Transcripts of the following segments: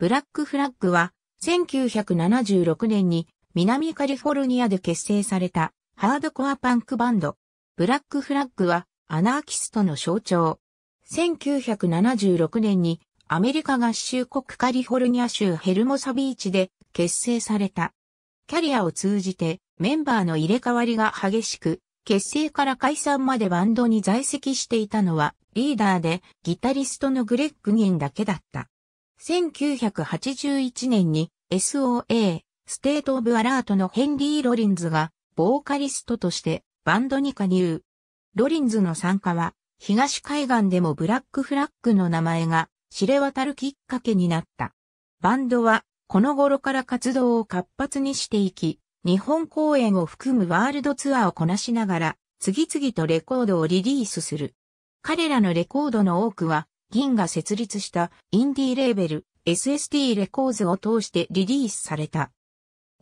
ブラックフラッグは、1976年に南カリフォルニアで結成されたハードコアパンクバンド。ブラックフラッグはアナーキストの象徴。1976年にアメリカ合衆国カリフォルニア州ヘルモサビーチで結成された。キャリアを通じてメンバーの入れ替わりが激しく、結成から解散までバンドに在籍していたのはリーダーでギタリストのグレッグニンだけだった。1981年に SOA、ステート・オブ・アラートのヘンリー・ロリンズが、ボーカリストとしてバンドに加入。ロリンズの参加は、東海岸でもブラックフラッグの名前が知れ渡るきっかけになった。バンドは、この頃から活動を活発にしていき、日本公演を含むワールドツアーをこなしながら、次々とレコードをリリースする。彼らのレコードの多くは、銀が設立したインディーレーベル SST レコーズを通してリリースされた。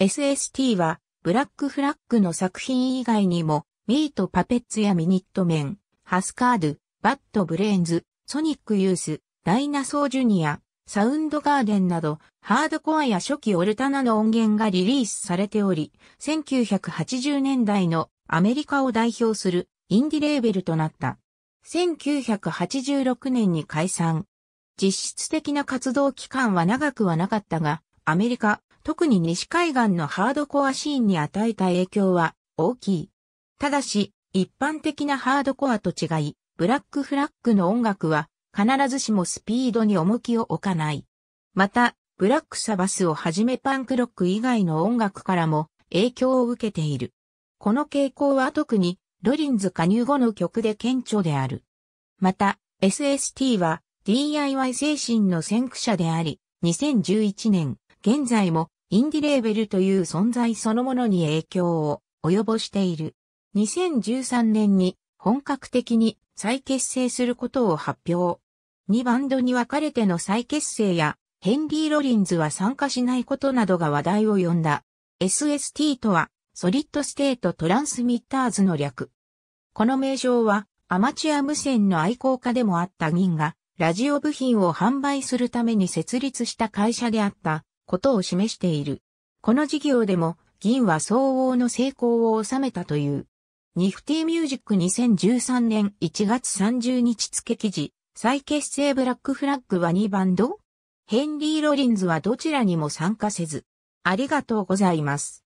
SST はブラックフラッグの作品以外にもミートパペッツやミニットメン、ハスカード、バッドブレーンズ、ソニックユース、ダイナソージュニア、サウンドガーデンなど、ハードコアや初期オルタナの音源がリリースされており、1980年代のアメリカを代表するインディレーベルとなった。1986年に解散。実質的な活動期間は長くはなかったが、アメリカ、特に西海岸のハードコアシーンに与えた影響は大きい。ただし、一般的なハードコアと違い、ブラックフラッグの音楽は必ずしもスピードに重きを置かない。また、ブラックサバスをはじめパンクロック以外の音楽からも影響を受けている。この傾向は特にロリンズ加入後の曲で顕著である。また、SST は DIY 精神の先駆者であり、2011年、現在もインディレーベルという存在そのものに影響を及ぼしている。2013年に本格的に再結成することを発表。2バンドに分かれての再結成や、ヘンリー・ロリンズは参加しないことなどが話題を呼んだ。SST とは、ソリッドステートトランスミッターズの略。この名称は、アマチュア無線の愛好家でもあった銀が、ラジオ部品を販売するために設立した会社であったことを示している。この事業でも、銀は相応の成功を収めたという。ニフティミュージック2013年1月30日付記事、再結成ブラックフラッグは2バンドヘンリー・ロリンズはどちらにも参加せず。ありがとうございます。